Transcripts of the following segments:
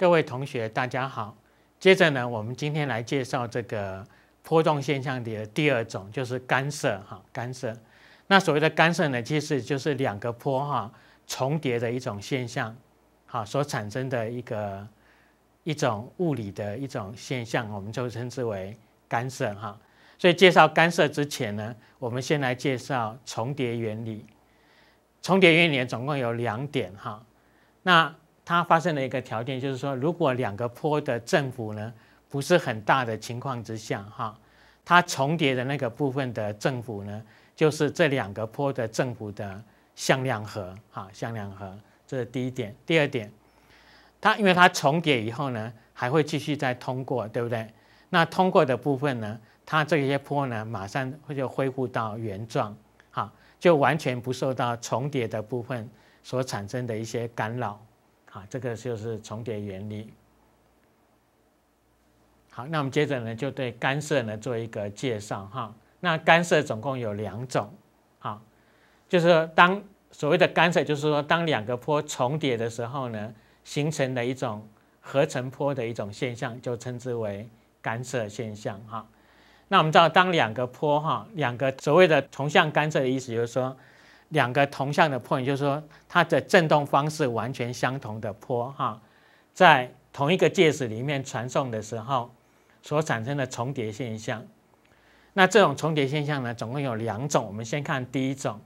各位同学，大家好。接着呢，我们今天来介绍这个波动现象的第二种，就是干涉哈。干涉，那所谓的干涉呢，其实就是两个波哈重叠的一种现象，哈所产生的一个一种物理的一种现象，我们就称之为干涉哈。所以介绍干涉之前呢，我们先来介绍重叠原理。重叠原理总共有两点哈，那。它发生了一个条件就是说，如果两个坡的振幅呢不是很大的情况之下，哈，它重叠的那个部分的振幅呢，就是这两个坡的振幅的向量和，哈，向量和，这是第一点。第二点，它因为它重叠以后呢，还会继续再通过，对不对？那通过的部分呢，它这些坡呢，马上会就恢复到原状，哈，就完全不受到重叠的部分所产生的一些干扰。啊，这个就是重叠原理。好，那我们接着呢，就对干涉呢做一个介绍哈。那干涉总共有两种，哈，就是当所谓的干涉，就是说当两个坡重叠的时候呢，形成的一种合成坡的一种现象，就称之为干涉现象哈。那我们知道，当两个坡哈，两个所谓的同向干涉的意思就是说。两个同向的波，就是说它的振动方式完全相同的波，哈，在同一个介质里面传送的时候所产生的重叠现象。那这种重叠现象呢，总共有两种。我们先看第一种，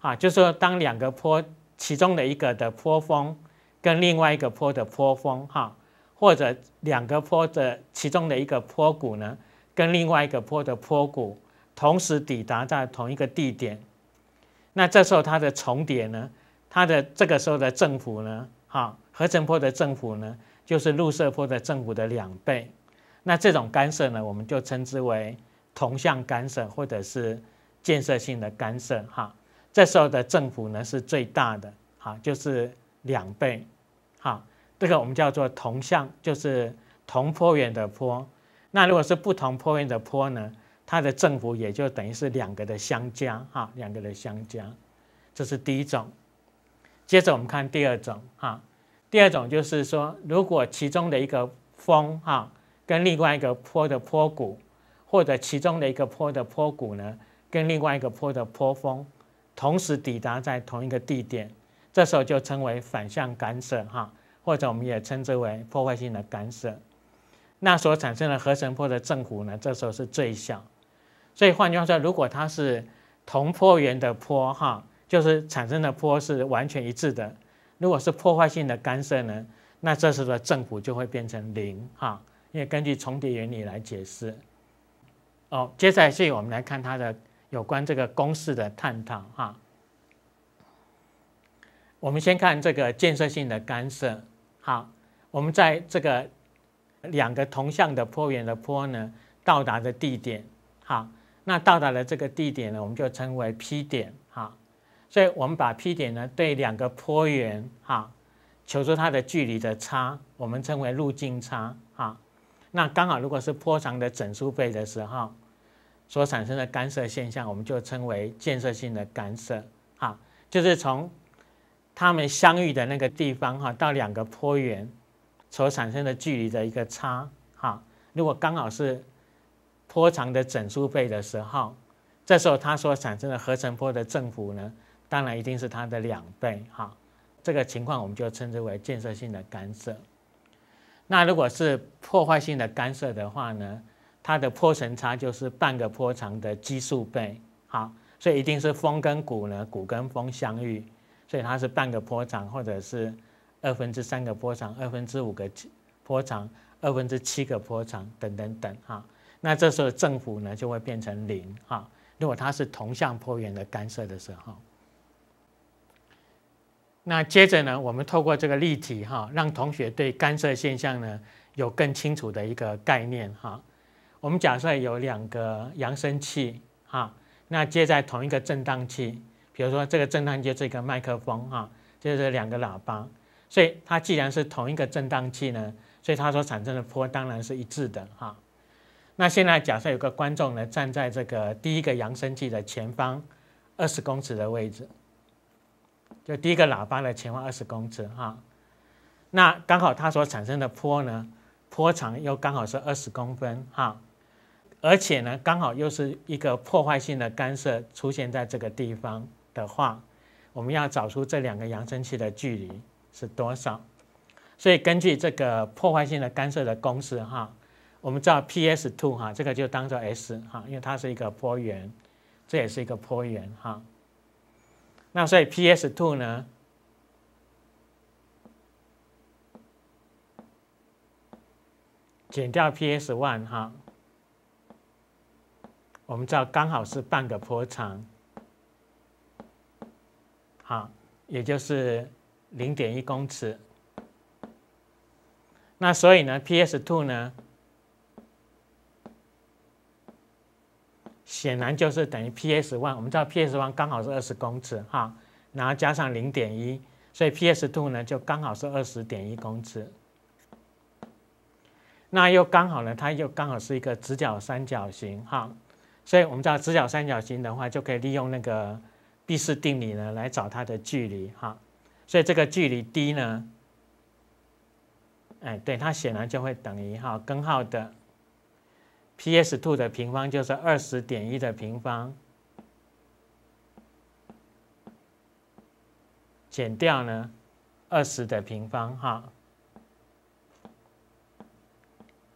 啊，就是说当两个波其中的一个的波峰跟另外一个波的波峰，哈，或者两个波的其中的一个波谷呢，跟另外一个波的波谷同时抵达在同一个地点。那这时候它的重叠呢？它的这个时候的振幅呢？哈，合成波的振幅呢，就是入射波的振幅的两倍。那这种干涉呢，我们就称之为同向干涉或者是建设性的干涉。哈，这时候的振幅呢是最大的。哈，就是两倍。哈，这个我们叫做同向，就是同波源的波。那如果是不同波源的波呢？它的振幅也就等于是两个的相加，哈，两个的相加，这是第一种。接着我们看第二种，哈，第二种就是说，如果其中的一个峰，哈，跟另外一个坡的坡谷，或者其中的一个坡的坡谷呢，跟另外一个坡的坡峰，同时抵达在同一个地点，这时候就称为反向干涉，哈，或者我们也称之为破坏性的干涉。那所产生的合成坡的振幅呢，这时候是最小。所以换句话说，如果它是同坡源的坡哈，就是产生的坡是完全一致的。如果是破坏性的干涉呢，那这时的振幅就会变成零，哈，因为根据重叠原理来解释。哦，接下来是我们来看它的有关这个公式的探讨，哈。我们先看这个建设性的干涉。好，我们在这个两个同向的坡源的坡呢到达的地点，好。那到达了这个地点呢，我们就称为 P 点哈。所以，我们把 P 点呢对两个坡源哈，求出它的距离的差，我们称为路径差哈。那刚好如果是坡长的整数倍的时候，所产生的干涉现象，我们就称为建设性的干涉哈。就是从他们相遇的那个地方哈，到两个坡源所产生的距离的一个差哈。如果刚好是波长的整数倍的时候，这时候它所产生的合成波的振幅呢，当然一定是它的两倍哈。这个情况我们就称之为建设性的干涉。那如果是破坏性的干涉的话呢，它的波程差就是半个波长的奇数倍，好，所以一定是风跟谷呢，谷跟风相遇，所以它是半个波长，或者是二分之三个波长、二分之五个波长、二分之七个波长等等等哈。那这时候政府呢就会变成零哈。如果它是同向波源的干涉的时候，那接着呢，我们透过这个例题哈，让同学对干涉现象呢有更清楚的一个概念哈。我们假设有两个扬声器哈，那接在同一个振荡器，比如说这个振荡器是一个麦克风哈，就是两个喇叭，所以它既然是同一个振荡器呢，所以它所产生的波当然是一致的哈。那现在假设有个观众呢，站在这个第一个扬声器的前方二十公尺的位置，就第一个喇叭的前方二十公尺哈。那刚好它所产生的波呢，波长又刚好是二十公分哈，而且呢刚好又是一个破坏性的干涉出现在这个地方的话，我们要找出这两个扬声器的距离是多少。所以根据这个破坏性的干涉的公式哈。我们知道 P S two 哈，这个就当做 S 哈，因为它是一个波源，这也是一个坡源哈。那所以 P S two 呢，减掉 P S one 哈，我们知道刚好是半个波长，好，也就是零点一公尺。那所以呢，P S two 呢？显然就是等于 P S one，我们知道 P S one 刚好是二十公尺哈，然后加上零点一，所以 P S two 呢就刚好是二十点一公尺。那又刚好呢，它又刚好是一个直角三角形哈，所以我们知道直角三角形的话，就可以利用那个毕氏定理呢来找它的距离哈。所以这个距离 d 呢，哎，对它显然就会等于哈根号的。P S two 的平方就是二十点一的平方，减掉呢二十的平方，哈，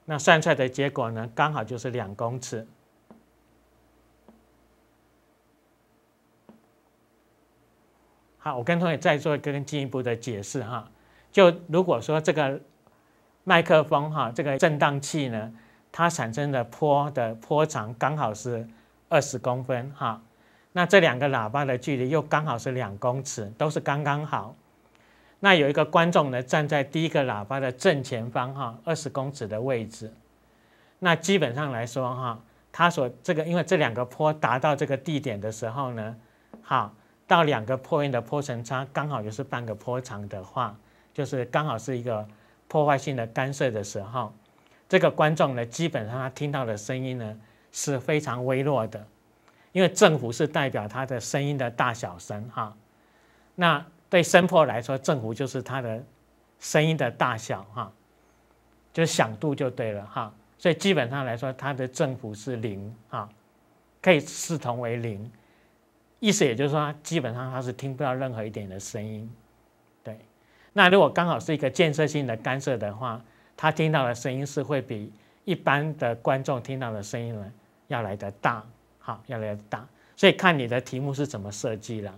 那算出来的结果呢，刚好就是两公尺。好，我跟同学再做一个更进一步的解释哈，就如果说这个麦克风哈，这个振荡器呢。它产生的坡的坡长刚好是二十公分，哈，那这两个喇叭的距离又刚好是两公尺，都是刚刚好。那有一个观众呢，站在第一个喇叭的正前方，哈，二十公尺的位置。那基本上来说，哈，他所这个，因为这两个坡达到这个地点的时候呢，好，到两个坡音的坡程差刚好就是半个坡长的话，就是刚好是一个破坏性的干涉的时候。这个观众呢，基本上他听到的声音呢是非常微弱的，因为振幅是代表他的声音的大小声哈。那对声波来说，振幅就是他的声音的大小哈，就是响度就对了哈。所以基本上来说，他的振幅是零哈，可以视同为零。意思也就是说，基本上他是听不到任何一点的声音。对，那如果刚好是一个建设性的干涉的话。他听到的声音是会比一般的观众听到的声音呢要来得大，好，要来得大。所以看你的题目是怎么设计了，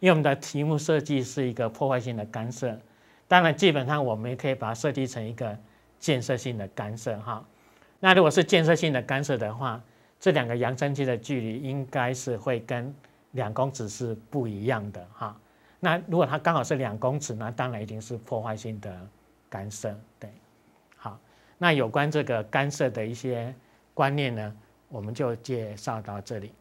因为我们的题目设计是一个破坏性的干涉。当然，基本上我们也可以把它设计成一个建设性的干涉，哈。那如果是建设性的干涉的话，这两个扬声器的距离应该是会跟两公尺是不一样的，哈。那如果它刚好是两公尺，那当然一定是破坏性的干涉，对。那有关这个干涉的一些观念呢，我们就介绍到这里。